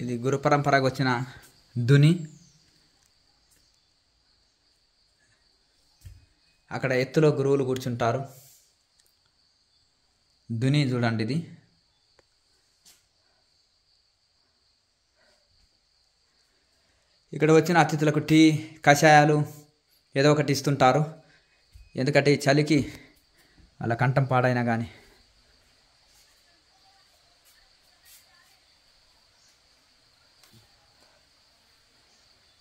ఇది గురు పరంపరకు వచ్చిన దుని అక్కడ ఎత్తులో గురువులు కూర్చుంటారు ధుని చూడండి ఇది ఇక్కడ వచ్చిన అతిథులకు టీ కషాయాలు ఏదో ఒకటి ఇస్తుంటారు ఎందుకంటే ఈ చలికి వాళ్ళ కంఠం పాడైనా కానీ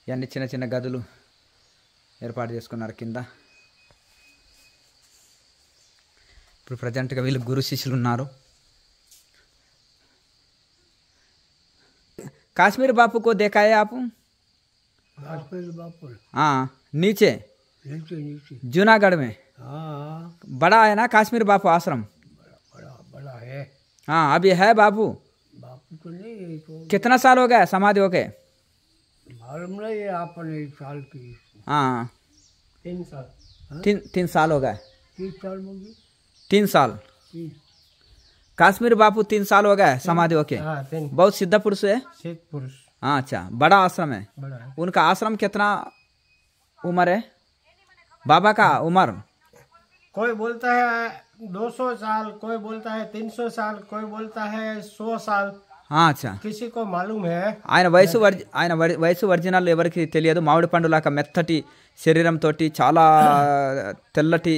ఇవన్నీ చిన్న చిన్న గదులు ఏర్పాటు చేసుకున్నారు కింద ఇప్పుడు ప్రజెంట్గా వీళ్ళు గురు శిష్యులు ఉన్నారు కాశ్మీర్ కో దేకాయ ఆపు నీచే జూనాగఢమే బడా बड़ा కాశ్మీర్ బాపు काश्मीर बापू आश्रम బాపు बड़ा సార్ సమాధి ఓకే और हमने ये आपने एक साल की हाँ तीन साल हाँ? तीन तीन साल हो गए तीन साल होगी तीन साल काश्मीर बापू तीन साल हो गए समाधि होके हाँ, बहुत सिद्ध पुरुष है सिद्ध पुरुष हाँ अच्छा बड़ा आश्रम है बड़ा है। उनका आश्रम कितना उम्र है बाबा का उम्र कोई बोलता है 200 साल कोई बोलता है 300 साल कोई बोलता है 100 साल అచ్చా ఆయన వయసు ఆయన వయసు ఒరిజినల్ ఎవరికి తెలియదు మామిడి పండు లాగా మెత్తటి శరీరంతో చాలా తెల్లటి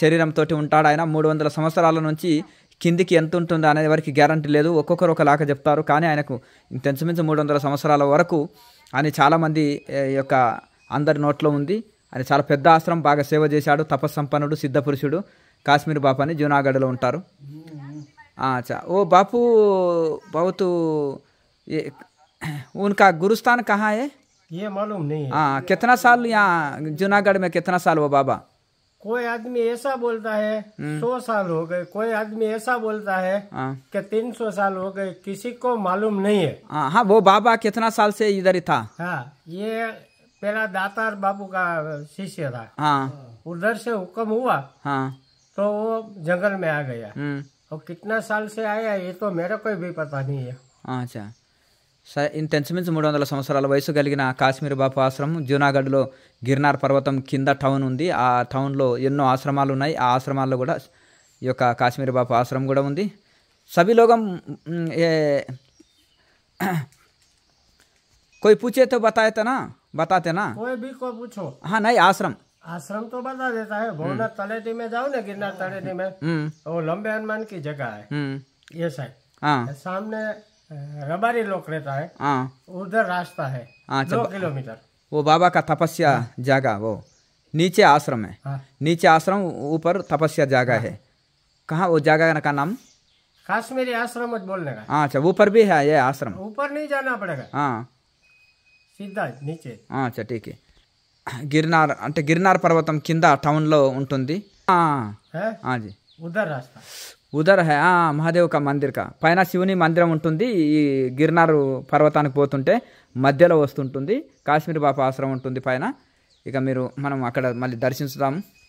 శరీరంతో ఉంటాడు ఆయన మూడు వందల సంవత్సరాల నుంచి కిందికి ఎంత ఉంటుంది అనేది ఎవరికి గ్యారంటీ లేదు ఒక్కొక్కరు ఒకలాక చెప్తారు కానీ ఆయనకు ఇంతమించు మూడు వందల సంవత్సరాల వరకు ఆయన చాలామంది యొక్క అందరి నోట్లో ఉంది అని చాలా పెద్ద ఆశ్రమం బాగా సేవ చేశాడు తపస్సంపన్నుడు సిద్ధపురుషుడు కాశ్మీర్ బాపాని జూనాగఢ్లో ఉంటారు अच्छा वो बापू बहुत तो ये उनका गुरुस्थान कहाँ है ये मालूम नहीं है हाँ कितना साल यहाँ जूनागढ़ में कितना साल वो बाबा कोई आदमी ऐसा बोलता है हम्म। सौ साल हो गए कोई आदमी ऐसा बोलता है हाँ। कि तीन सौ साल हो गए किसी को मालूम नहीं है आ, हाँ, हाँ वो बाबा कितना साल से इधर ही था हाँ ये पहला दातार बाबू का शिष्य था हाँ उधर से हुक्म हुआ हाँ तो वो जंगल में आ गया हम्म। और कितना साल से आया ये तो मेरे को भी पता नहीं है అచ్చా సరే ఇంతెంచుమించు మూడు వందల సంవత్సరాల వయసు కలిగిన కాశ్మీర్ బాపు ఆశ్రమం జూనాగఢ్లో గిర్నార్ పర్వతం కింద టౌన్ ఉంది ఆ టౌన్లో ఎన్నో ఆశ్రమాలు ఉన్నాయి ఆ ఆశ్రమాల్లో కూడా ఈ యొక్క కాశ్మీర్ బాపు ఆశ్రమం కూడా ఉంది సభిలోగం कोई पूछे तो बताए था ना आश्रम तो बता देता है भवनाथ हम्म। तलेटी में जाओ ना गिरनार हम्म। तलेटी में हम्म। वो लंबे हनुमान की जगह है ये साइड हाँ। सामने रबारी लोक रहता है हाँ। उधर रास्ता है हाँ, दो किलोमीटर वो बाबा का तपस्या जगह वो नीचे आश्रम है नीचे आश्रम ऊपर तपस्या जगह है कहाँ वो जगह का नाम काश्मीरी आश्रम बोलने का अच्छा ऊपर भी है ये आश्रम ऊपर नहीं जाना पड़ेगा हाँ सीधा नीचे अच्छा ठीक है గిరినార్ అంటే గిరినార్ పర్వతం కింద టౌన్లో ఉంటుంది ఉదర్ ఉదర్ హే మహాదేవ్ కా మందిర్ కా పైన శివుని మందిరం ఉంటుంది ఈ గిరినారు పర్వతానికి పోతుంటే మధ్యలో వస్తుంటుంది కాశ్మీర్ బాప ఆశ్రమం ఉంటుంది పైన ఇక మీరు మనం అక్కడ మళ్ళీ దర్శించుదాము